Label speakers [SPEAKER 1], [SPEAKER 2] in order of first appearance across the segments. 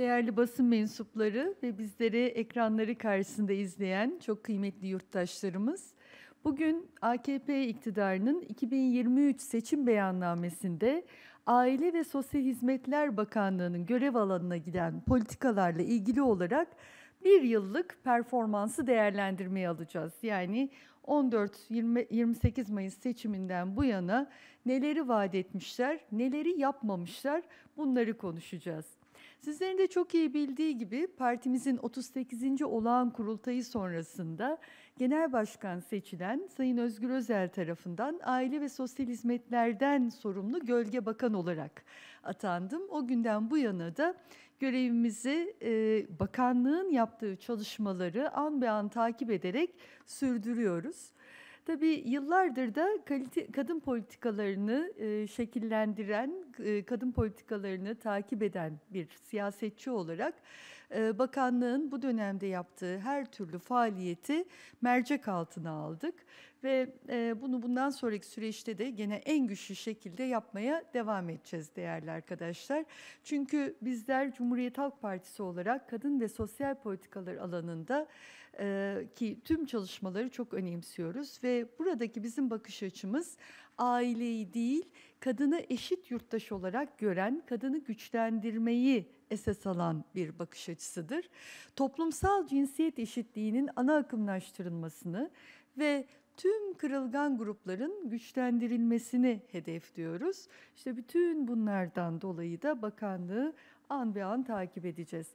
[SPEAKER 1] Değerli basın mensupları ve bizleri ekranları karşısında izleyen çok kıymetli yurttaşlarımız, bugün AKP iktidarının 2023 seçim beyannamesinde Aile ve Sosyal Hizmetler Bakanlığı'nın görev alanına giden politikalarla ilgili olarak bir yıllık performansı değerlendirmeye alacağız. Yani 14-28 Mayıs seçiminden bu yana neleri vaat etmişler, neleri yapmamışlar bunları konuşacağız. Sizlerin de çok iyi bildiği gibi partimizin 38. olağan kurultayı sonrasında Genel Başkan seçilen Sayın Özgür Özel tarafından Aile ve Sosyal Hizmetlerden sorumlu Gölge Bakan olarak atandım. O günden bu yana da görevimizi e, bakanlığın yaptığı çalışmaları an be an takip ederek sürdürüyoruz. Tabii yıllardır da kalite, kadın politikalarını e, şekillendiren, e, kadın politikalarını takip eden bir siyasetçi olarak ee, bakanlığın bu dönemde yaptığı her türlü faaliyeti mercek altına aldık ve e, bunu bundan sonraki süreçte de gene en güçlü şekilde yapmaya devam edeceğiz değerli arkadaşlar. Çünkü bizler Cumhuriyet Halk Partisi olarak kadın ve sosyal politikalar alanında e, ki tüm çalışmaları çok önemsiyoruz ve buradaki bizim bakış açımız aileyi değil, kadını eşit yurttaş olarak gören, kadını güçlendirmeyi esas alan bir bakış açısıdır. Toplumsal cinsiyet eşitliğinin ana akımlaştırılmasını ve tüm kırılgan grupların güçlendirilmesini hedefliyoruz. İşte bütün bunlardan dolayı da bakanlığı an be an takip edeceğiz.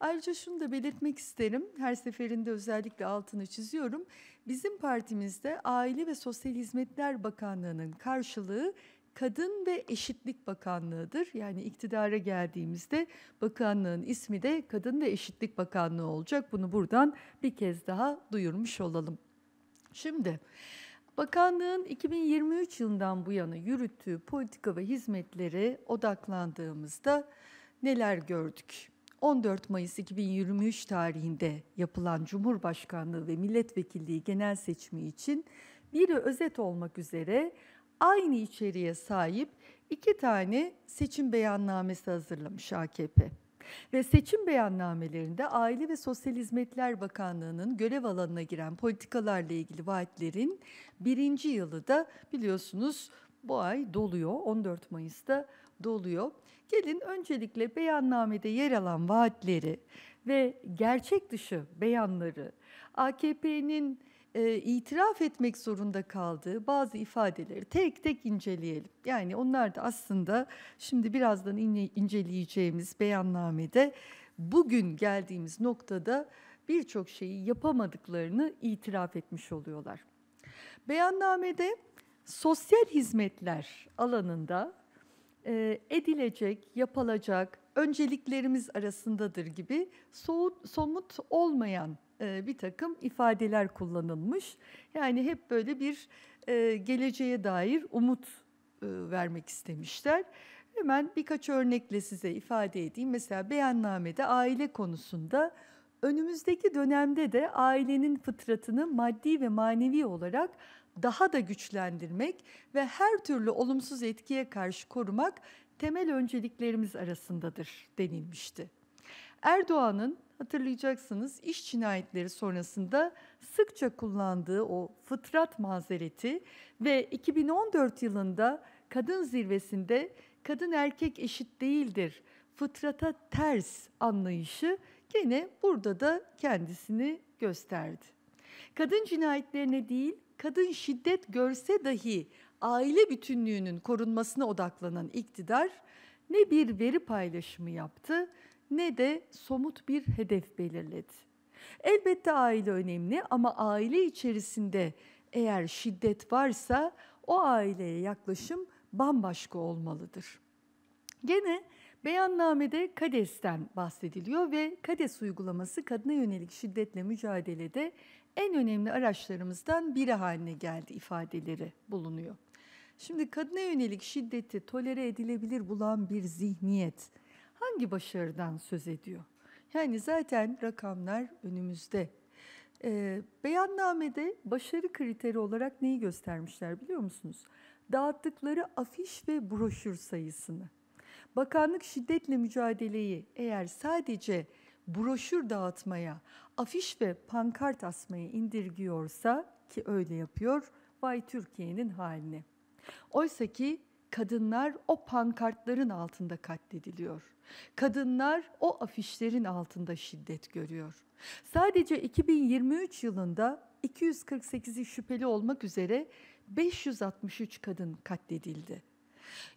[SPEAKER 1] Ayrıca şunu da belirtmek isterim. Her seferinde özellikle altını çiziyorum. Bizim partimizde Aile ve Sosyal Hizmetler Bakanlığı'nın karşılığı Kadın ve Eşitlik Bakanlığı'dır. Yani iktidara geldiğimizde bakanlığın ismi de Kadın ve Eşitlik Bakanlığı olacak. Bunu buradan bir kez daha duyurmuş olalım. Şimdi bakanlığın 2023 yılından bu yana yürüttüğü politika ve hizmetlere odaklandığımızda neler gördük? 14 Mayıs 2023 tarihinde yapılan Cumhurbaşkanlığı ve Milletvekilliği genel seçimi için bir özet olmak üzere aynı içeriğe sahip iki tane seçim beyannamesi hazırlamış AKP. Ve seçim beyannamelerinde Aile ve Sosyal Hizmetler Bakanlığı'nın görev alanına giren politikalarla ilgili vaatlerin birinci yılı da biliyorsunuz bu ay doluyor. 14 Mayıs'ta doluyor. Gelin öncelikle beyannamede yer alan vaatleri ve gerçek dışı beyanları AKP'nin e, itiraf etmek zorunda kaldığı bazı ifadeleri tek tek inceleyelim. Yani onlar da aslında şimdi birazdan inceleyeceğimiz beyannamede bugün geldiğimiz noktada birçok şeyi yapamadıklarını itiraf etmiş oluyorlar. Beyannamede sosyal hizmetler alanında e, edilecek, yapılacak önceliklerimiz arasındadır gibi soğut, somut olmayan e, bir takım ifadeler kullanılmış. Yani hep böyle bir e, geleceğe dair umut vermek istemişler. Hemen birkaç örnekle size ifade edeyim. Mesela beyannamede aile konusunda önümüzdeki dönemde de ailenin fıtratını maddi ve manevi olarak daha da güçlendirmek ve her türlü olumsuz etkiye karşı korumak temel önceliklerimiz arasındadır denilmişti. Erdoğan'ın hatırlayacaksınız iş cinayetleri sonrasında sıkça kullandığı o fıtrat mazereti ve 2014 yılında kadın zirvesinde kadın erkek eşit değildir, fıtrata ters anlayışı gene burada da kendisini gösterdi. Kadın cinayetlerine değil, kadın şiddet görse dahi aile bütünlüğünün korunmasına odaklanan iktidar ne bir veri paylaşımı yaptı ne de somut bir hedef belirledi. Elbette aile önemli ama aile içerisinde eğer şiddet varsa o aileye yaklaşım bambaşka olmalıdır. Gene Beyannamede KADES'ten bahsediliyor ve KADES uygulaması kadına yönelik şiddetle mücadelede en önemli araçlarımızdan biri haline geldi ifadeleri bulunuyor. Şimdi kadına yönelik şiddeti tolere edilebilir bulan bir zihniyet hangi başarıdan söz ediyor? Yani zaten rakamlar önümüzde. E, beyannamede başarı kriteri olarak neyi göstermişler biliyor musunuz? Dağıttıkları afiş ve broşür sayısını. Bakanlık şiddetle mücadeleyi eğer sadece broşür dağıtmaya, afiş ve pankart asmaya indirgiyorsa ki öyle yapıyor, vay Türkiye'nin halini. Oysa ki kadınlar o pankartların altında katlediliyor. Kadınlar o afişlerin altında şiddet görüyor. Sadece 2023 yılında 248'i şüpheli olmak üzere 563 kadın katledildi.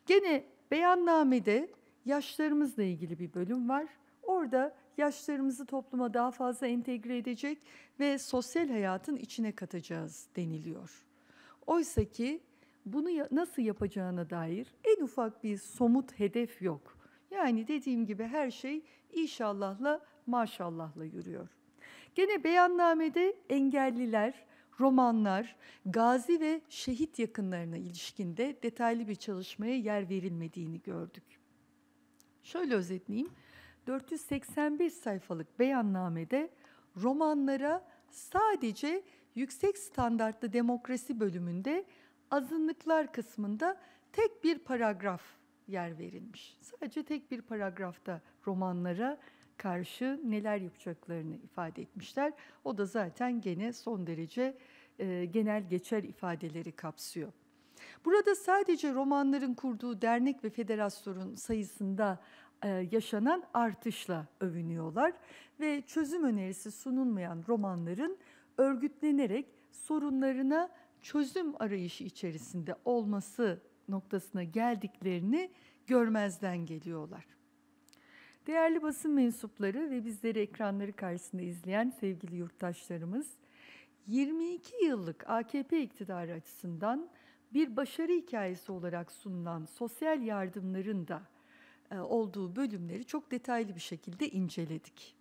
[SPEAKER 1] Gene Beyannamede yaşlarımızla ilgili bir bölüm var. Orada yaşlarımızı topluma daha fazla entegre edecek ve sosyal hayatın içine katacağız deniliyor. Oysa ki bunu nasıl yapacağına dair en ufak bir somut hedef yok. Yani dediğim gibi her şey inşallahla maşallahla yürüyor. Gene beyannamede engelliler, romanlar, gazi ve şehit yakınlarına ilişkinde detaylı bir çalışmaya yer verilmediğini gördük. Şöyle özetleyeyim. 481 sayfalık beyannamede romanlara sadece yüksek standartlı demokrasi bölümünde azınlıklar kısmında tek bir paragraf yer verilmiş. Sadece tek bir paragrafta romanlara karşı neler yapacaklarını ifade etmişler. O da zaten gene son derece e, genel geçer ifadeleri kapsıyor. Burada sadece romanların kurduğu dernek ve federasyonun sayısında e, yaşanan artışla övünüyorlar ve çözüm önerisi sunulmayan romanların örgütlenerek sorunlarına çözüm arayışı içerisinde olması noktasına geldiklerini görmezden geliyorlar. Değerli basın mensupları ve bizleri ekranları karşısında izleyen sevgili yurttaşlarımız, 22 yıllık AKP iktidarı açısından bir başarı hikayesi olarak sunulan sosyal yardımların da e, olduğu bölümleri çok detaylı bir şekilde inceledik.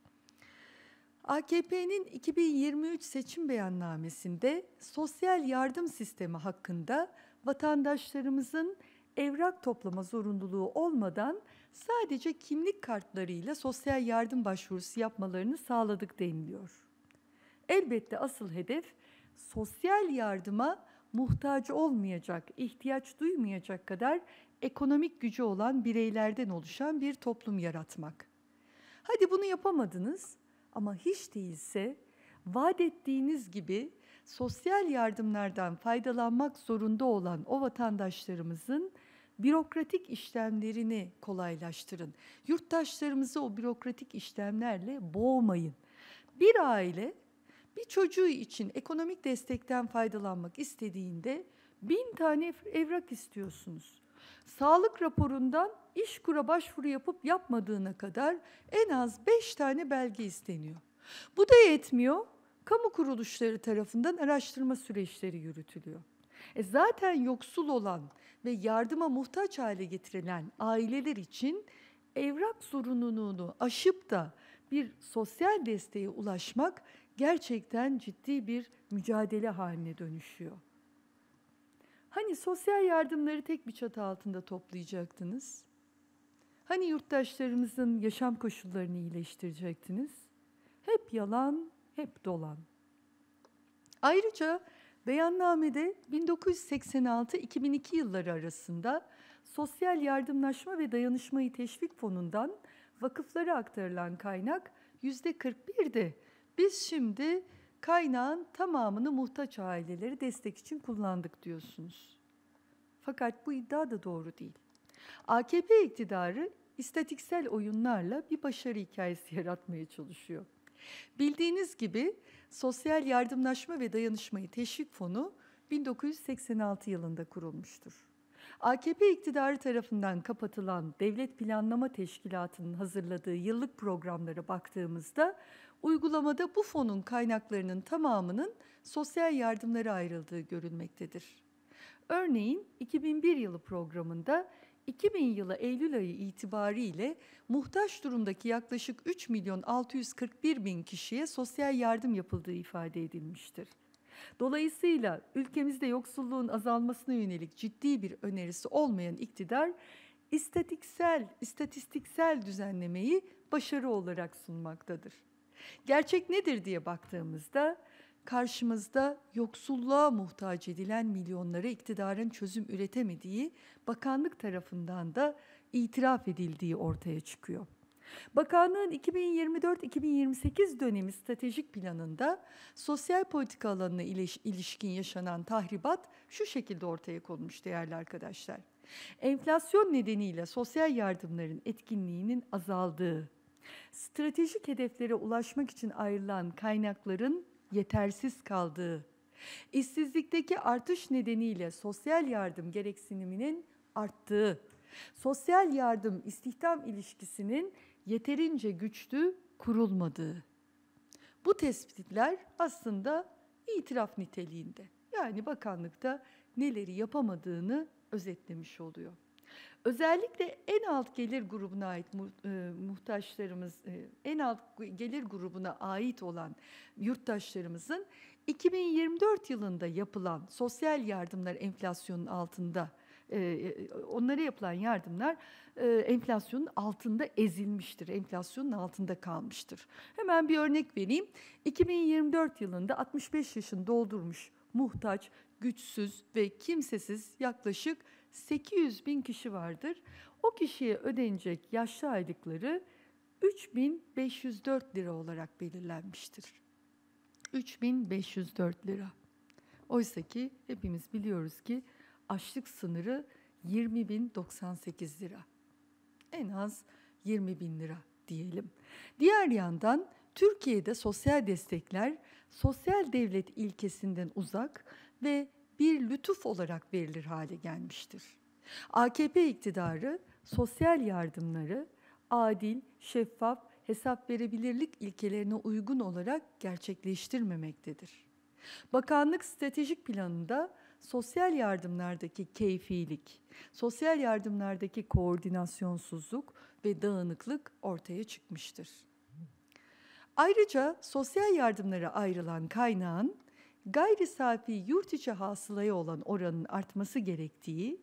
[SPEAKER 1] AKP'nin 2023 seçim beyannamesinde sosyal yardım sistemi hakkında vatandaşlarımızın evrak toplama zorunluluğu olmadan sadece kimlik kartlarıyla sosyal yardım başvurusu yapmalarını sağladık deniliyor. Elbette asıl hedef sosyal yardıma muhtaç olmayacak, ihtiyaç duymayacak kadar ekonomik gücü olan bireylerden oluşan bir toplum yaratmak. Hadi bunu yapamadınız ama hiç değilse vaat ettiğiniz gibi sosyal yardımlardan faydalanmak zorunda olan o vatandaşlarımızın bürokratik işlemlerini kolaylaştırın. Yurttaşlarımızı o bürokratik işlemlerle boğmayın. Bir aile bir çocuğu için ekonomik destekten faydalanmak istediğinde bin tane evrak istiyorsunuz. Sağlık raporundan iş kura başvuru yapıp yapmadığına kadar en az beş tane belge isteniyor. Bu da yetmiyor. Kamu kuruluşları tarafından araştırma süreçleri yürütülüyor. E zaten yoksul olan ve yardıma muhtaç hale getirilen aileler için evrak zorunluluğunu aşıp da bir sosyal desteğe ulaşmak gerçekten ciddi bir mücadele haline dönüşüyor. Hani sosyal yardımları tek bir çatı altında toplayacaktınız? Hani yurttaşlarımızın yaşam koşullarını iyileştirecektiniz? Hep yalan, hep dolan. Ayrıca Beyannamede 1986-2002 yılları arasında Sosyal Yardımlaşma ve Dayanışmayı Teşvik Fonu'ndan vakıflara aktarılan kaynak %41'di. Biz şimdi kaynağın tamamını muhtaç aileleri destek için kullandık diyorsunuz. Fakat bu iddia da doğru değil. AKP iktidarı istatiksel oyunlarla bir başarı hikayesi yaratmaya çalışıyor. Bildiğiniz gibi Sosyal Yardımlaşma ve Dayanışmayı Teşvik Fonu 1986 yılında kurulmuştur. AKP iktidarı tarafından kapatılan Devlet Planlama Teşkilatı'nın hazırladığı yıllık programlara baktığımızda uygulamada bu fonun kaynaklarının tamamının sosyal yardımlara ayrıldığı görülmektedir. Örneğin 2001 yılı programında 2000 yılı Eylül ayı itibariyle muhtaç durumdaki yaklaşık 3 milyon 641 bin kişiye sosyal yardım yapıldığı ifade edilmiştir. Dolayısıyla ülkemizde yoksulluğun azalmasına yönelik ciddi bir önerisi olmayan iktidar istatiksel, istatistiksel düzenlemeyi başarı olarak sunmaktadır. Gerçek nedir diye baktığımızda karşımızda yoksulluğa muhtaç edilen milyonlara iktidarın çözüm üretemediği, bakanlık tarafından da itiraf edildiği ortaya çıkıyor. Bakanlığın 2024-2028 dönemi stratejik planında sosyal politika alanına ilişkin yaşanan tahribat şu şekilde ortaya konmuş değerli arkadaşlar. Enflasyon nedeniyle sosyal yardımların etkinliğinin azaldığı, stratejik hedeflere ulaşmak için ayrılan kaynakların yetersiz kaldığı, işsizlikteki artış nedeniyle sosyal yardım gereksiniminin arttığı, sosyal yardım istihdam ilişkisinin yeterince güçlü kurulmadığı. Bu tespitler aslında itiraf niteliğinde. Yani bakanlıkta neleri yapamadığını özetlemiş oluyor. Özellikle en alt gelir grubuna ait mu, e, muhtaçlarımız, e, en alt gelir grubuna ait olan yurttaşlarımızın 2024 yılında yapılan sosyal yardımlar enflasyonun altında e, onlara yapılan yardımlar enflasyonun altında ezilmiştir. Enflasyonun altında kalmıştır. Hemen bir örnek vereyim. 2024 yılında 65 yaşını doldurmuş muhtaç, güçsüz ve kimsesiz yaklaşık 800 bin kişi vardır. O kişiye ödenecek yaşlı aylıkları 3504 lira olarak belirlenmiştir. 3504 lira. Oysa ki hepimiz biliyoruz ki açlık sınırı 20.098 lira. En az 20 bin lira diyelim. Diğer yandan Türkiye'de sosyal destekler sosyal devlet ilkesinden uzak ve bir lütuf olarak verilir hale gelmiştir. AKP iktidarı sosyal yardımları adil, şeffaf, hesap verebilirlik ilkelerine uygun olarak gerçekleştirmemektedir. Bakanlık stratejik planında sosyal yardımlardaki keyfilik, sosyal yardımlardaki koordinasyonsuzluk ve dağınıklık ortaya çıkmıştır. Ayrıca sosyal yardımlara ayrılan kaynağın gayri safi yurt içi hasılaya olan oranın artması gerektiği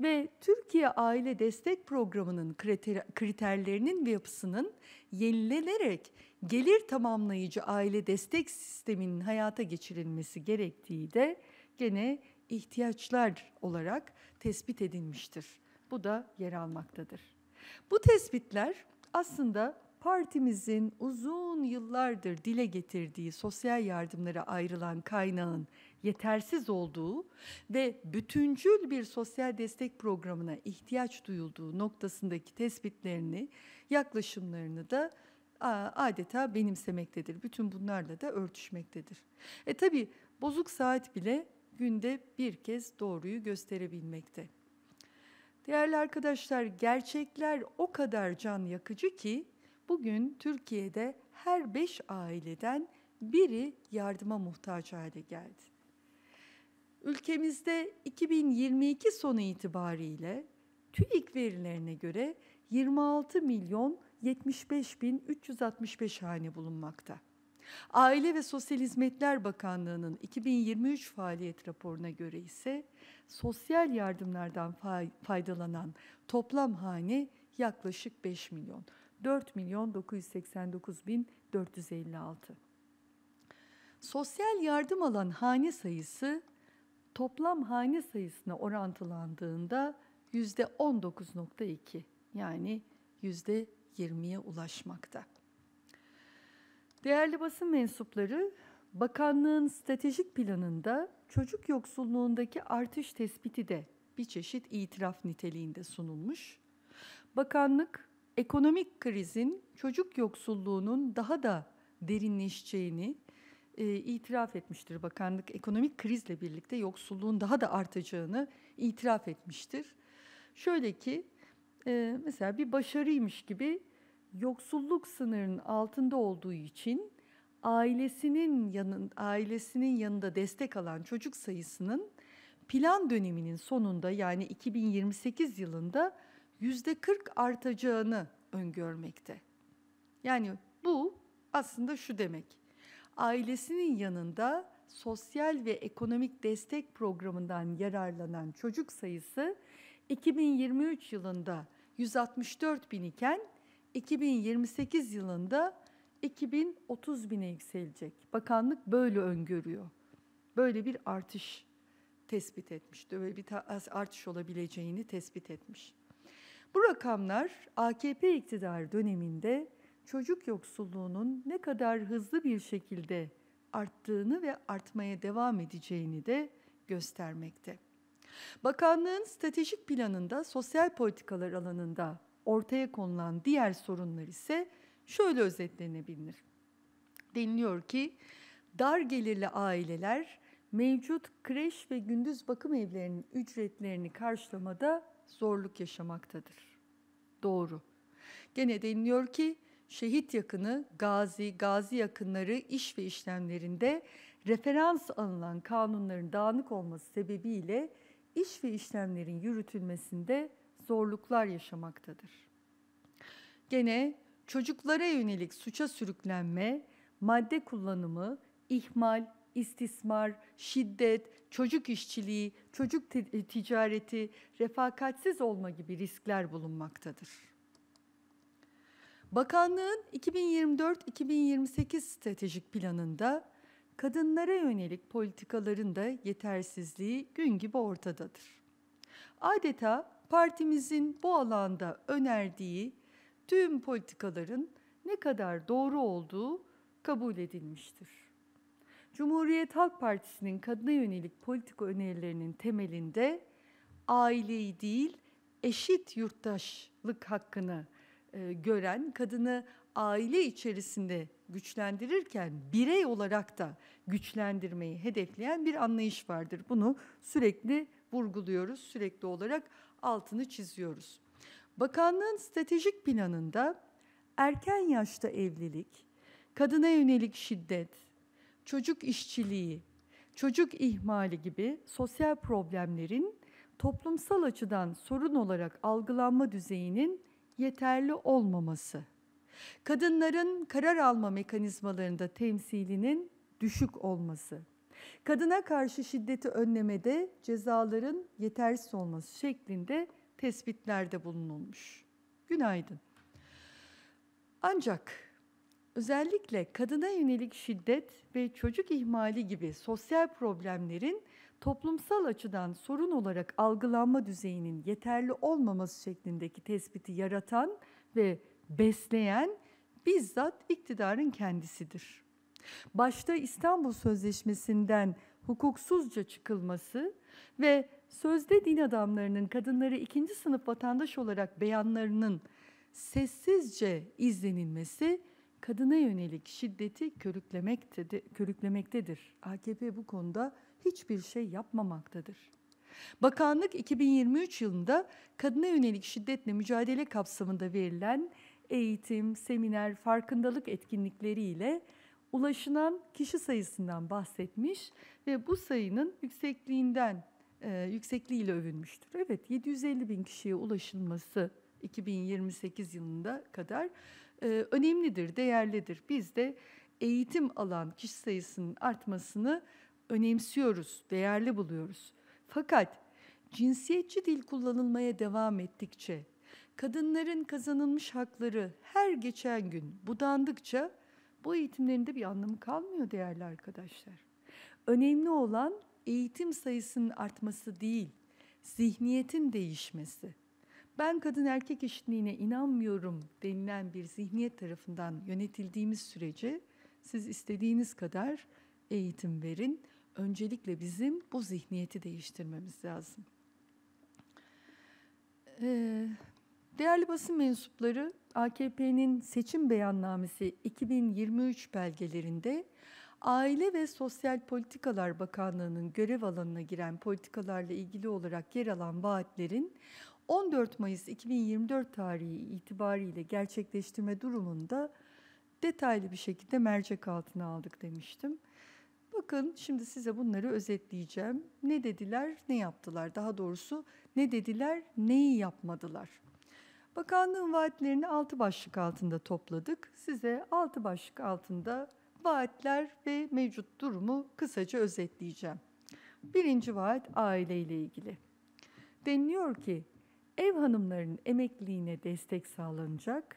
[SPEAKER 1] ve Türkiye Aile Destek Programı'nın kriter kriterlerinin ve yapısının yenilenerek gelir tamamlayıcı aile destek sisteminin hayata geçirilmesi gerektiği de gene ihtiyaçlar olarak tespit edilmiştir. Bu da yer almaktadır. Bu tespitler aslında partimizin uzun yıllardır dile getirdiği sosyal yardımlara ayrılan kaynağın yetersiz olduğu ve bütüncül bir sosyal destek programına ihtiyaç duyulduğu noktasındaki tespitlerini, yaklaşımlarını da adeta benimsemektedir. Bütün bunlarla da örtüşmektedir. E tabi bozuk saat bile günde bir kez doğruyu gösterebilmekte. Değerli arkadaşlar, gerçekler o kadar can yakıcı ki Bugün Türkiye'de her beş aileden biri yardıma muhtaç hale geldi. Ülkemizde 2022 sonu itibariyle TÜİK verilerine göre 26 milyon 75 bin 365 hane bulunmakta. Aile ve Sosyal Hizmetler Bakanlığı'nın 2023 faaliyet raporuna göre ise sosyal yardımlardan faydalanan toplam hane yaklaşık 5 milyon. 4 milyon 989 bin 456. Sosyal yardım alan hane sayısı toplam hane sayısına orantılandığında %19.2 yani yüzde %20'ye ulaşmakta. Değerli basın mensupları, bakanlığın stratejik planında çocuk yoksulluğundaki artış tespiti de bir çeşit itiraf niteliğinde sunulmuş. Bakanlık ekonomik krizin çocuk yoksulluğunun daha da derinleşeceğini e, itiraf etmiştir. Bakanlık ekonomik krizle birlikte yoksulluğun daha da artacağını itiraf etmiştir. Şöyle ki e, mesela bir başarıymış gibi yoksulluk sınırının altında olduğu için ailesinin yanın ailesinin yanında destek alan çocuk sayısının plan döneminin sonunda yani 2028 yılında yüzde 40 artacağını öngörmekte. Yani bu aslında şu demek. Ailesinin yanında sosyal ve ekonomik destek programından yararlanan çocuk sayısı 2023 yılında 164 bin iken 2028 yılında 2030 bine yükselecek. Bakanlık böyle öngörüyor. Böyle bir artış tespit etmiş, böyle bir artış olabileceğini tespit etmiş. Bu rakamlar AKP iktidar döneminde çocuk yoksulluğunun ne kadar hızlı bir şekilde arttığını ve artmaya devam edeceğini de göstermekte. Bakanlığın stratejik planında sosyal politikalar alanında ortaya konulan diğer sorunlar ise şöyle özetlenebilir. Deniliyor ki dar gelirli aileler mevcut kreş ve gündüz bakım evlerinin ücretlerini karşılamada zorluk yaşamaktadır. Doğru. Gene deniliyor ki şehit yakını, gazi, gazi yakınları iş ve işlemlerinde referans alınan kanunların dağınık olması sebebiyle iş ve işlemlerin yürütülmesinde zorluklar yaşamaktadır. Gene çocuklara yönelik suça sürüklenme, madde kullanımı, ihmal, istismar, şiddet, çocuk işçiliği, çocuk e, ticareti, refakatsiz olma gibi riskler bulunmaktadır. Bakanlığın 2024-2028 stratejik planında kadınlara yönelik politikaların da yetersizliği gün gibi ortadadır. Adeta partimizin bu alanda önerdiği tüm politikaların ne kadar doğru olduğu kabul edilmiştir. Cumhuriyet Halk Partisi'nin kadına yönelik politika önerilerinin temelinde aileyi değil eşit yurttaşlık hakkını e, gören, kadını aile içerisinde güçlendirirken birey olarak da güçlendirmeyi hedefleyen bir anlayış vardır. Bunu sürekli vurguluyoruz, sürekli olarak altını çiziyoruz. Bakanlığın stratejik planında erken yaşta evlilik, kadına yönelik şiddet, çocuk işçiliği, çocuk ihmali gibi sosyal problemlerin toplumsal açıdan sorun olarak algılanma düzeyinin yeterli olmaması. Kadınların karar alma mekanizmalarında temsilinin düşük olması. Kadına karşı şiddeti önlemede cezaların yetersiz olması şeklinde tespitlerde bulunulmuş. Günaydın. Ancak özellikle kadına yönelik şiddet ve çocuk ihmali gibi sosyal problemlerin toplumsal açıdan sorun olarak algılanma düzeyinin yeterli olmaması şeklindeki tespiti yaratan ve besleyen bizzat iktidarın kendisidir. Başta İstanbul Sözleşmesi'nden hukuksuzca çıkılması ve sözde din adamlarının kadınları ikinci sınıf vatandaş olarak beyanlarının sessizce izlenilmesi kadına yönelik şiddeti körüklemekte körüklemektedir. AKP bu konuda hiçbir şey yapmamaktadır. Bakanlık 2023 yılında kadına yönelik şiddetle mücadele kapsamında verilen eğitim, seminer, farkındalık etkinlikleriyle ulaşılan kişi sayısından bahsetmiş ve bu sayının yüksekliğinden e, yüksekliğiyle övünmüştür. Evet 750 bin kişiye ulaşılması 2028 yılında kadar e, önemlidir, değerlidir. Biz de eğitim alan kişi sayısının artmasını önemsiyoruz, değerli buluyoruz. Fakat cinsiyetçi dil kullanılmaya devam ettikçe, kadınların kazanılmış hakları her geçen gün budandıkça bu eğitimlerinde bir anlamı kalmıyor değerli arkadaşlar. Önemli olan eğitim sayısının artması değil, zihniyetin değişmesi ben kadın erkek eşitliğine inanmıyorum denilen bir zihniyet tarafından yönetildiğimiz sürece siz istediğiniz kadar eğitim verin. Öncelikle bizim bu zihniyeti değiştirmemiz lazım. Ee, değerli basın mensupları AKP'nin seçim beyannamesi 2023 belgelerinde Aile ve Sosyal Politikalar Bakanlığı'nın görev alanına giren politikalarla ilgili olarak yer alan vaatlerin 14 Mayıs 2024 tarihi itibariyle gerçekleştirme durumunda detaylı bir şekilde mercek altına aldık demiştim. Bakın şimdi size bunları özetleyeceğim. Ne dediler, ne yaptılar? Daha doğrusu ne dediler, neyi yapmadılar? Bakanlığın vaatlerini altı başlık altında topladık. Size altı başlık altında vaatler ve mevcut durumu kısaca özetleyeceğim. Birinci vaat aileyle ilgili. Deniliyor ki ev hanımlarının emekliliğine destek sağlanacak.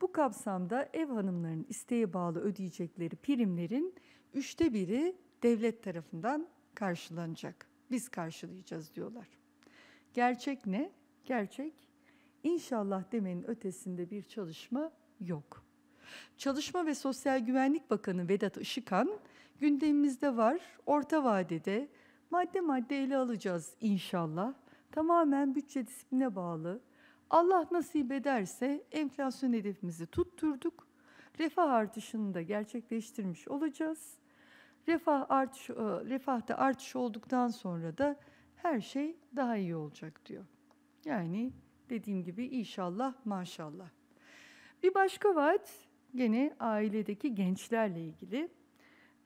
[SPEAKER 1] Bu kapsamda ev hanımlarının isteğe bağlı ödeyecekleri primlerin üçte biri devlet tarafından karşılanacak. Biz karşılayacağız diyorlar. Gerçek ne? Gerçek inşallah demenin ötesinde bir çalışma yok. Çalışma ve Sosyal Güvenlik Bakanı Vedat Işıkan gündemimizde var. Orta vadede madde madde ele alacağız inşallah tamamen bütçe disipline bağlı. Allah nasip ederse enflasyon hedefimizi tutturduk. Refah artışını da gerçekleştirmiş olacağız. Refah artış, e, refahta artış olduktan sonra da her şey daha iyi olacak diyor. Yani dediğim gibi inşallah maşallah. Bir başka vaat gene ailedeki gençlerle ilgili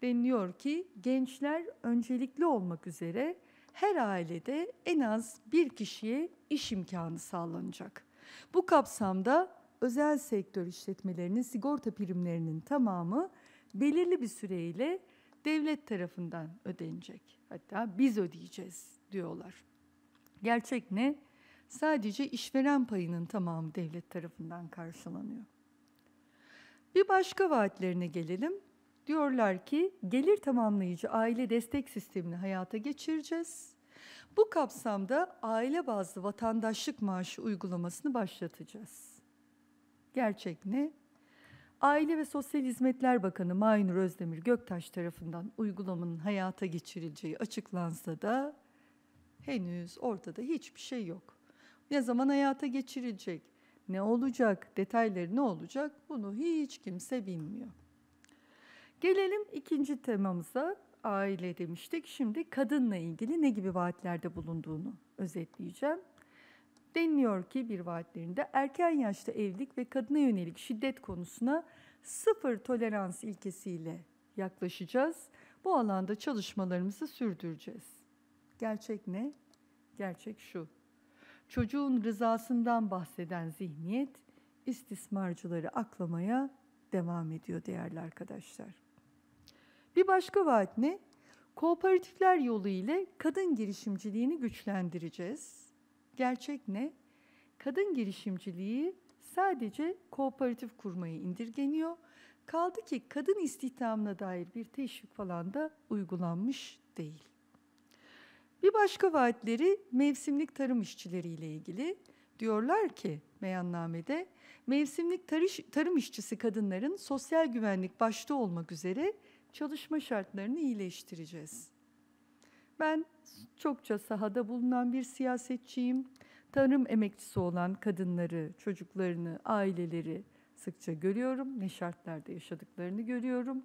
[SPEAKER 1] deniliyor ki gençler öncelikli olmak üzere her ailede en az bir kişiye iş imkanı sağlanacak. Bu kapsamda özel sektör işletmelerinin sigorta primlerinin tamamı belirli bir süreyle devlet tarafından ödenecek. Hatta biz ödeyeceğiz diyorlar. Gerçek ne? Sadece işveren payının tamamı devlet tarafından karşılanıyor. Bir başka vaatlerine gelelim diyorlar ki gelir tamamlayıcı aile destek sistemini hayata geçireceğiz. Bu kapsamda aile bazlı vatandaşlık maaşı uygulamasını başlatacağız. Gerçek ne? Aile ve Sosyal Hizmetler Bakanı Maynur Özdemir Göktaş tarafından uygulamanın hayata geçirileceği açıklansa da henüz ortada hiçbir şey yok. Ne zaman hayata geçirilecek, ne olacak, detayları ne olacak bunu hiç kimse bilmiyor. Gelelim ikinci temamıza aile demiştik. Şimdi kadınla ilgili ne gibi vaatlerde bulunduğunu özetleyeceğim. Deniliyor ki bir vaatlerinde erken yaşta evlilik ve kadına yönelik şiddet konusuna sıfır tolerans ilkesiyle yaklaşacağız. Bu alanda çalışmalarımızı sürdüreceğiz. Gerçek ne? Gerçek şu. Çocuğun rızasından bahseden zihniyet istismarcıları aklamaya devam ediyor değerli arkadaşlar. Bir başka vaat ne? Kooperatifler yolu ile kadın girişimciliğini güçlendireceğiz. Gerçek ne? Kadın girişimciliği sadece kooperatif kurmayı indirgeniyor. Kaldı ki kadın istihdamına dair bir teşvik falan da uygulanmış değil. Bir başka vaatleri mevsimlik tarım işçileriyle ilgili. Diyorlar ki beyannamede mevsimlik tarış, tarım işçisi kadınların sosyal güvenlik başta olmak üzere çalışma şartlarını iyileştireceğiz. Ben çokça sahada bulunan bir siyasetçiyim. Tarım emekçisi olan kadınları, çocuklarını, aileleri sıkça görüyorum. Ne şartlarda yaşadıklarını görüyorum.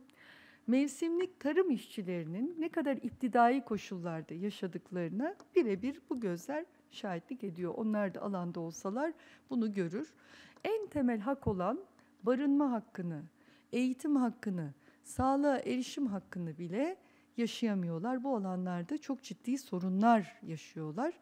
[SPEAKER 1] Mevsimlik tarım işçilerinin ne kadar iptidai koşullarda yaşadıklarına birebir bu gözler şahitlik ediyor. Onlar da alanda olsalar bunu görür. En temel hak olan barınma hakkını, eğitim hakkını, sağlığa erişim hakkını bile yaşayamıyorlar. Bu alanlarda çok ciddi sorunlar yaşıyorlar.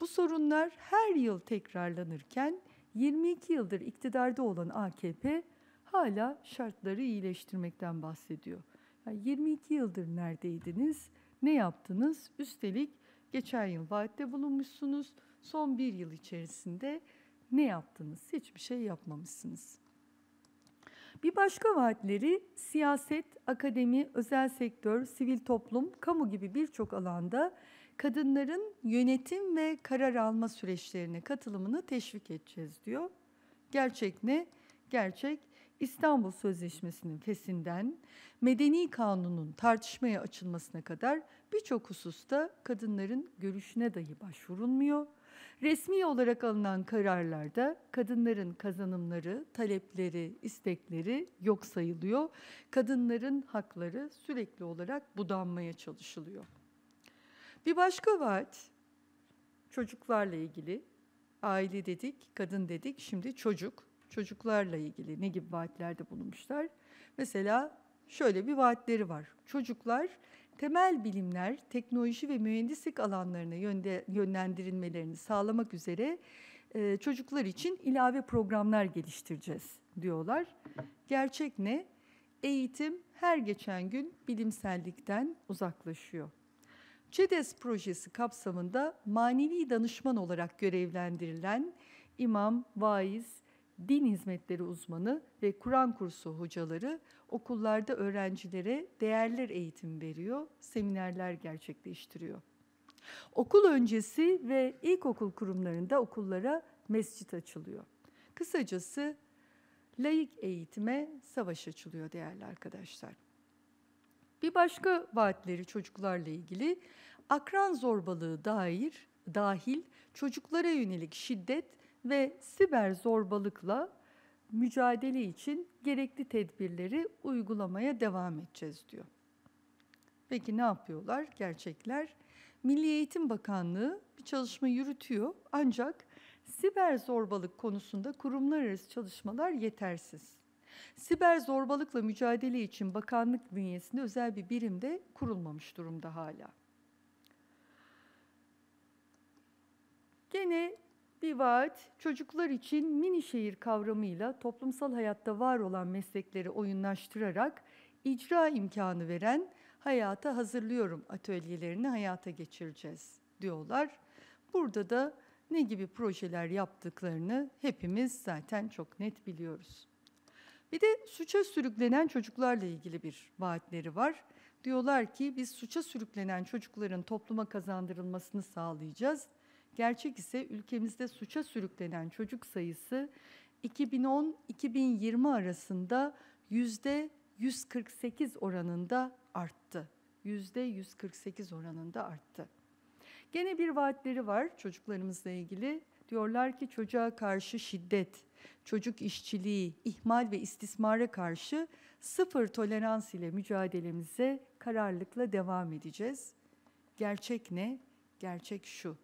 [SPEAKER 1] Bu sorunlar her yıl tekrarlanırken 22 yıldır iktidarda olan AKP hala şartları iyileştirmekten bahsediyor. Yani 22 yıldır neredeydiniz? Ne yaptınız? Üstelik geçen yıl vaatte bulunmuşsunuz. Son bir yıl içerisinde ne yaptınız? Hiçbir şey yapmamışsınız. Bir başka vaatleri siyaset, akademi, özel sektör, sivil toplum, kamu gibi birçok alanda kadınların yönetim ve karar alma süreçlerine katılımını teşvik edeceğiz diyor. Gerçek ne? Gerçek İstanbul Sözleşmesi'nin fesinden medeni kanunun tartışmaya açılmasına kadar birçok hususta kadınların görüşüne dahi başvurulmuyor Resmi olarak alınan kararlarda kadınların kazanımları, talepleri, istekleri yok sayılıyor. Kadınların hakları sürekli olarak budanmaya çalışılıyor. Bir başka vaat çocuklarla ilgili. Aile dedik, kadın dedik, şimdi çocuk. Çocuklarla ilgili ne gibi vaatlerde bulunmuşlar? Mesela şöyle bir vaatleri var. Çocuklar temel bilimler, teknoloji ve mühendislik alanlarına yönlendirilmelerini sağlamak üzere e, çocuklar için ilave programlar geliştireceğiz diyorlar. Gerçek ne? Eğitim her geçen gün bilimsellikten uzaklaşıyor. ÇEDES projesi kapsamında manevi danışman olarak görevlendirilen imam, vaiz, din hizmetleri uzmanı ve Kur'an kursu hocaları okullarda öğrencilere değerler eğitim veriyor, seminerler gerçekleştiriyor. Okul öncesi ve ilkokul kurumlarında okullara mescit açılıyor. Kısacası laik eğitime savaş açılıyor değerli arkadaşlar. Bir başka vaatleri çocuklarla ilgili akran zorbalığı dair dahil çocuklara yönelik şiddet ve siber zorbalıkla mücadele için gerekli tedbirleri uygulamaya devam edeceğiz diyor. Peki ne yapıyorlar gerçekler? Milli Eğitim Bakanlığı bir çalışma yürütüyor ancak siber zorbalık konusunda kurumlar arası çalışmalar yetersiz. Siber zorbalıkla mücadele için bakanlık bünyesinde özel bir birim de kurulmamış durumda hala. Gene bir vaat çocuklar için mini şehir kavramıyla toplumsal hayatta var olan meslekleri oyunlaştırarak icra imkanı veren hayata hazırlıyorum atölyelerini hayata geçireceğiz diyorlar. Burada da ne gibi projeler yaptıklarını hepimiz zaten çok net biliyoruz. Bir de suça sürüklenen çocuklarla ilgili bir vaatleri var. Diyorlar ki biz suça sürüklenen çocukların topluma kazandırılmasını sağlayacağız Gerçek ise ülkemizde suça sürüklenen çocuk sayısı 2010-2020 arasında yüzde 148 oranında arttı. Yüzde 148 oranında arttı. Gene bir vaatleri var çocuklarımızla ilgili. Diyorlar ki çocuğa karşı şiddet, çocuk işçiliği, ihmal ve istismara karşı sıfır tolerans ile mücadelemize kararlılıkla devam edeceğiz. Gerçek ne? Gerçek şu.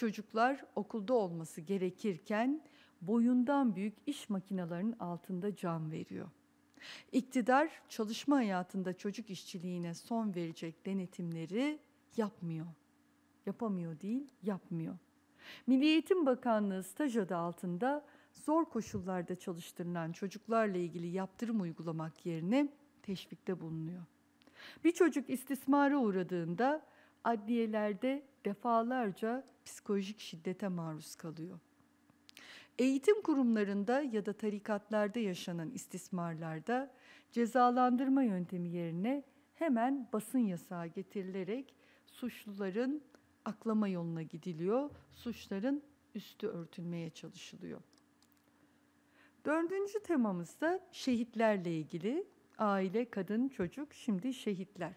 [SPEAKER 1] Çocuklar okulda olması gerekirken boyundan büyük iş makinelerinin altında can veriyor. İktidar çalışma hayatında çocuk işçiliğine son verecek denetimleri yapmıyor. Yapamıyor değil, yapmıyor. Milli Eğitim Bakanlığı staj adı altında zor koşullarda çalıştırılan çocuklarla ilgili yaptırım uygulamak yerine teşvikte bulunuyor. Bir çocuk istismara uğradığında adliyelerde defalarca psikolojik şiddete maruz kalıyor. Eğitim kurumlarında ya da tarikatlarda yaşanan istismarlarda cezalandırma yöntemi yerine hemen basın yasağı getirilerek suçluların aklama yoluna gidiliyor, suçların üstü örtülmeye çalışılıyor. Dördüncü temamız da şehitlerle ilgili. Aile, kadın, çocuk, şimdi şehitler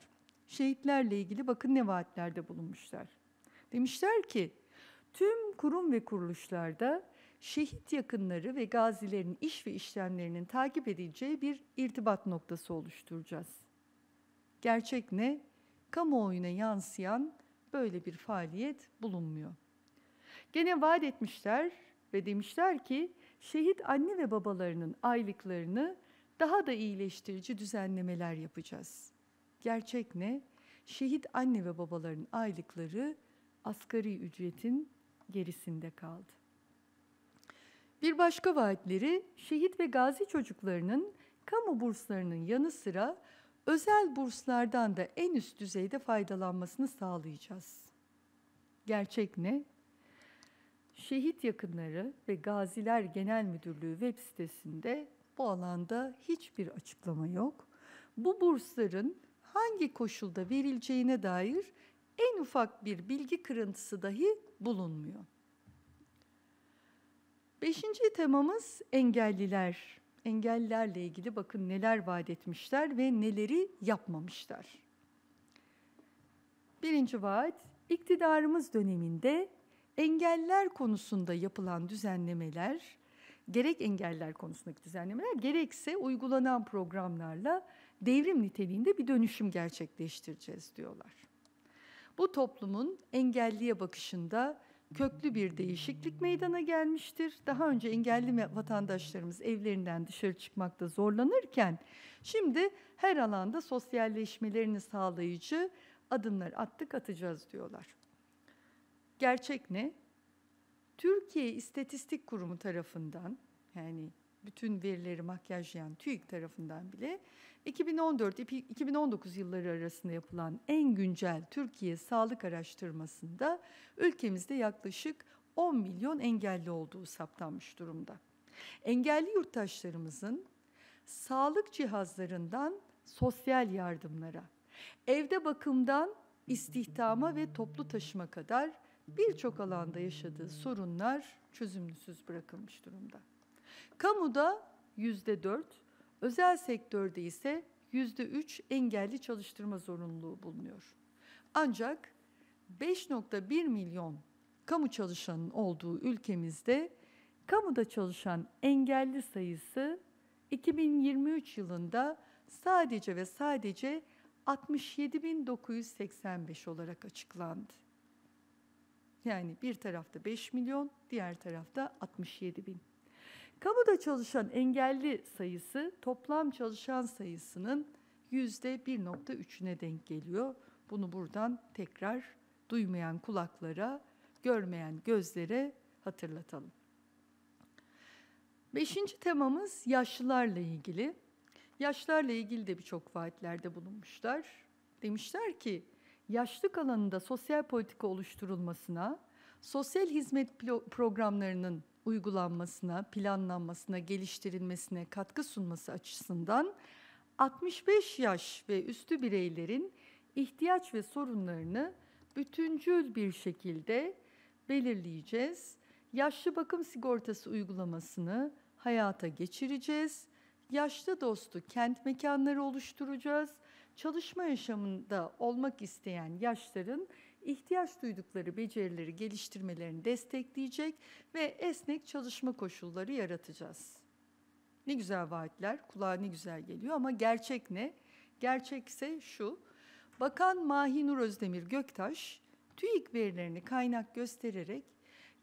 [SPEAKER 1] şehitlerle ilgili bakın ne vaatlerde bulunmuşlar. Demişler ki tüm kurum ve kuruluşlarda şehit yakınları ve gazilerin iş ve işlemlerinin takip edileceği bir irtibat noktası oluşturacağız. Gerçek ne? Kamuoyuna yansıyan böyle bir faaliyet bulunmuyor. Gene vaat etmişler ve demişler ki şehit anne ve babalarının aylıklarını daha da iyileştirici düzenlemeler yapacağız. Gerçek ne? Şehit anne ve babaların aylıkları asgari ücretin gerisinde kaldı. Bir başka vaatleri şehit ve gazi çocuklarının kamu burslarının yanı sıra özel burslardan da en üst düzeyde faydalanmasını sağlayacağız. Gerçek ne? Şehit Yakınları ve Gaziler Genel Müdürlüğü web sitesinde bu alanda hiçbir açıklama yok. Bu bursların hangi koşulda verileceğine dair en ufak bir bilgi kırıntısı dahi bulunmuyor. Beşinci temamız engelliler. Engellilerle ilgili bakın neler vaat etmişler ve neleri yapmamışlar. Birinci vaat, iktidarımız döneminde engeller konusunda yapılan düzenlemeler, gerek engeller konusundaki düzenlemeler gerekse uygulanan programlarla devrim niteliğinde bir dönüşüm gerçekleştireceğiz diyorlar. Bu toplumun engelliye bakışında köklü bir değişiklik meydana gelmiştir. Daha önce engelli vatandaşlarımız evlerinden dışarı çıkmakta zorlanırken şimdi her alanda sosyalleşmelerini sağlayıcı adımlar attık atacağız diyorlar. Gerçek ne? Türkiye İstatistik Kurumu tarafından yani bütün verileri makyajlayan TÜİK tarafından bile 2014-2019 yılları arasında yapılan en güncel Türkiye sağlık araştırmasında ülkemizde yaklaşık 10 milyon engelli olduğu saptanmış durumda. Engelli yurttaşlarımızın sağlık cihazlarından sosyal yardımlara, evde bakımdan istihdama ve toplu taşıma kadar birçok alanda yaşadığı sorunlar çözümsüz bırakılmış durumda. Kamuda dört, özel sektörde ise yüzde üç engelli çalıştırma zorunluluğu bulunuyor. Ancak 5.1 milyon kamu çalışanın olduğu ülkemizde kamuda çalışan engelli sayısı 2023 yılında sadece ve sadece 67.985 olarak açıklandı. Yani bir tarafta 5 milyon, diğer tarafta 67 bin. Kamuda çalışan engelli sayısı toplam çalışan sayısının yüzde %1.3'üne denk geliyor. Bunu buradan tekrar duymayan kulaklara, görmeyen gözlere hatırlatalım. Beşinci temamız yaşlılarla ilgili. Yaşlarla ilgili de birçok vaatlerde bulunmuşlar. Demişler ki yaşlık alanında sosyal politika oluşturulmasına, sosyal hizmet programlarının uygulanmasına, planlanmasına, geliştirilmesine katkı sunması açısından 65 yaş ve üstü bireylerin ihtiyaç ve sorunlarını bütüncül bir şekilde belirleyeceğiz. Yaşlı bakım sigortası uygulamasını hayata geçireceğiz. Yaşlı dostu kent mekanları oluşturacağız. Çalışma yaşamında olmak isteyen yaşların ihtiyaç duydukları becerileri geliştirmelerini destekleyecek ve esnek çalışma koşulları yaratacağız. Ne güzel vaatler, kulağa ne güzel geliyor ama gerçek ne? Gerçekse şu, Bakan Mahinur Özdemir Göktaş, TÜİK verilerini kaynak göstererek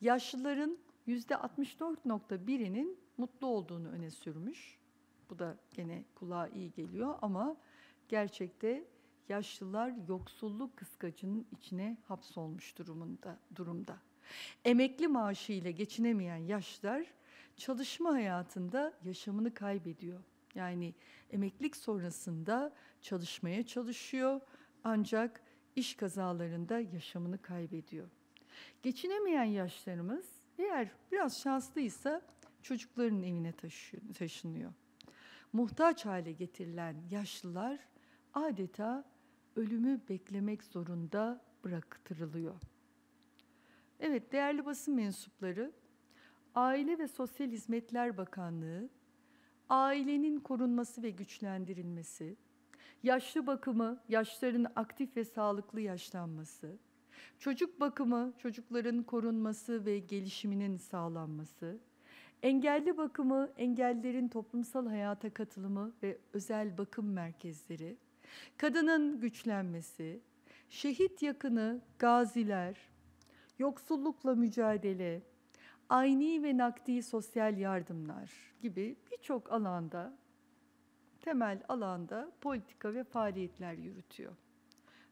[SPEAKER 1] yaşlıların %64.1'inin mutlu olduğunu öne sürmüş. Bu da gene kulağa iyi geliyor ama gerçekte yaşlılar yoksulluk kıskacının içine hapsolmuş durumunda. durumda. Emekli maaşı ile geçinemeyen yaşlılar çalışma hayatında yaşamını kaybediyor. Yani emeklilik sonrasında çalışmaya çalışıyor ancak iş kazalarında yaşamını kaybediyor. Geçinemeyen yaşlarımız eğer biraz şanslıysa çocukların evine taşınıyor. Muhtaç hale getirilen yaşlılar adeta ölümü beklemek zorunda bıraktırılıyor. Evet değerli basın mensupları, Aile ve Sosyal Hizmetler Bakanlığı, ailenin korunması ve güçlendirilmesi, yaşlı bakımı, yaşların aktif ve sağlıklı yaşlanması, çocuk bakımı, çocukların korunması ve gelişiminin sağlanması, engelli bakımı, engellerin toplumsal hayata katılımı ve özel bakım merkezleri, Kadının güçlenmesi, şehit yakını gaziler, yoksullukla mücadele, ayni ve nakdi sosyal yardımlar gibi birçok alanda, temel alanda politika ve faaliyetler yürütüyor.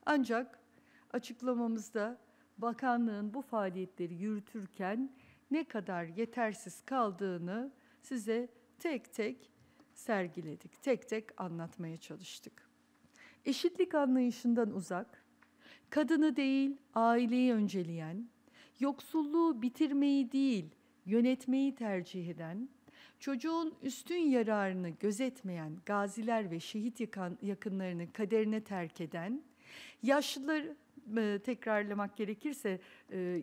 [SPEAKER 1] Ancak açıklamamızda bakanlığın bu faaliyetleri yürütürken ne kadar yetersiz kaldığını size tek tek sergiledik, tek tek anlatmaya çalıştık eşitlik anlayışından uzak, kadını değil aileyi önceleyen, yoksulluğu bitirmeyi değil yönetmeyi tercih eden, çocuğun üstün yararını gözetmeyen gaziler ve şehit yakan, yakınlarını kaderine terk eden, yaşlıları e, tekrarlamak gerekirse e,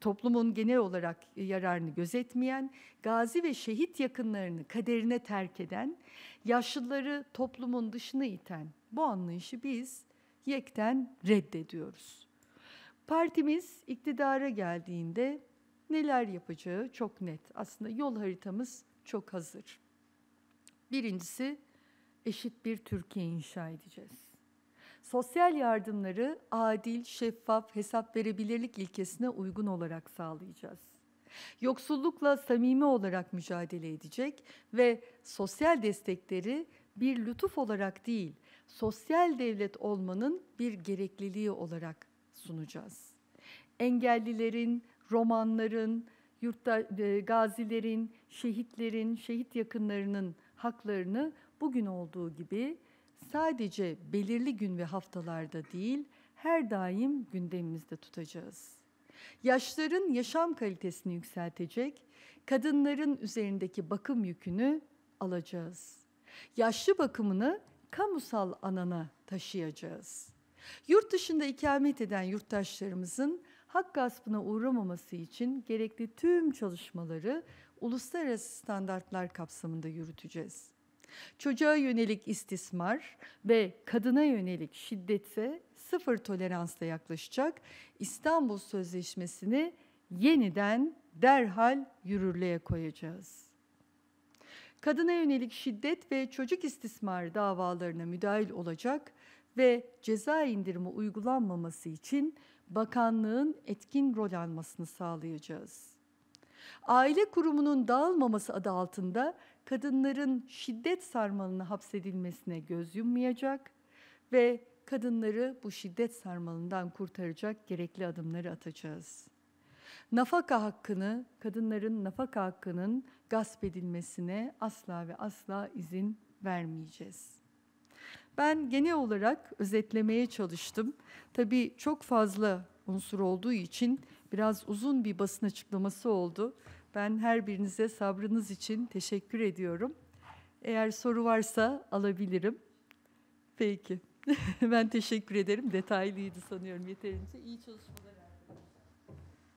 [SPEAKER 1] toplumun genel olarak yararını gözetmeyen, gazi ve şehit yakınlarını kaderine terk eden, yaşlıları toplumun dışına iten bu anlayışı biz yekten reddediyoruz. Partimiz iktidara geldiğinde neler yapacağı çok net. Aslında yol haritamız çok hazır. Birincisi eşit bir Türkiye inşa edeceğiz sosyal yardımları adil, şeffaf, hesap verebilirlik ilkesine uygun olarak sağlayacağız. Yoksullukla samimi olarak mücadele edecek ve sosyal destekleri bir lütuf olarak değil, sosyal devlet olmanın bir gerekliliği olarak sunacağız. Engellilerin, romanların, yurtta e, gazilerin, şehitlerin, şehit yakınlarının haklarını bugün olduğu gibi sadece belirli gün ve haftalarda değil, her daim gündemimizde tutacağız. Yaşların yaşam kalitesini yükseltecek, kadınların üzerindeki bakım yükünü alacağız. Yaşlı bakımını kamusal anana taşıyacağız. Yurt dışında ikamet eden yurttaşlarımızın hak gaspına uğramaması için gerekli tüm çalışmaları uluslararası standartlar kapsamında yürüteceğiz. Çocuğa yönelik istismar ve kadına yönelik şiddete sıfır toleransla yaklaşacak İstanbul Sözleşmesi'ni yeniden derhal yürürlüğe koyacağız. Kadına yönelik şiddet ve çocuk istismar davalarına müdahil olacak ve ceza indirimi uygulanmaması için bakanlığın etkin rol almasını sağlayacağız. Aile kurumunun dağılmaması adı altında kadınların şiddet sarmalına hapsedilmesine göz yummayacak ve kadınları bu şiddet sarmalından kurtaracak gerekli adımları atacağız. Nafaka hakkını, kadınların nafaka hakkının gasp edilmesine asla ve asla izin vermeyeceğiz. Ben genel olarak özetlemeye çalıştım. Tabii çok fazla unsur olduğu için biraz uzun bir basın açıklaması oldu. Ben her birinize sabrınız için teşekkür ediyorum. Eğer soru varsa alabilirim. Peki. ben teşekkür ederim. Detaylıydı sanıyorum yeterince. İyi çalışmalar.